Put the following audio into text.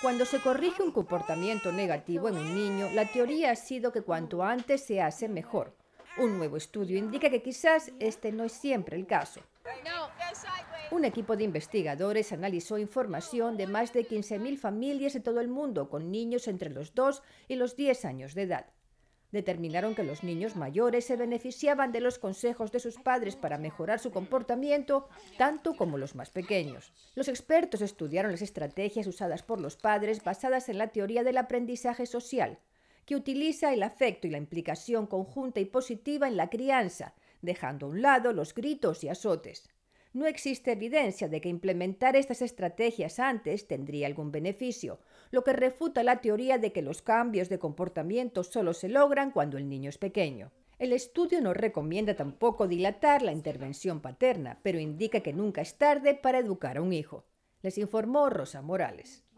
Cuando se corrige un comportamiento negativo en un niño, la teoría ha sido que cuanto antes se hace mejor. Un nuevo estudio indica que quizás este no es siempre el caso. Un equipo de investigadores analizó información de más de 15.000 familias de todo el mundo con niños entre los 2 y los 10 años de edad. Determinaron que los niños mayores se beneficiaban de los consejos de sus padres para mejorar su comportamiento, tanto como los más pequeños. Los expertos estudiaron las estrategias usadas por los padres basadas en la teoría del aprendizaje social, que utiliza el afecto y la implicación conjunta y positiva en la crianza, dejando a un lado los gritos y azotes no existe evidencia de que implementar estas estrategias antes tendría algún beneficio, lo que refuta la teoría de que los cambios de comportamiento solo se logran cuando el niño es pequeño. El estudio no recomienda tampoco dilatar la intervención paterna, pero indica que nunca es tarde para educar a un hijo. Les informó Rosa Morales.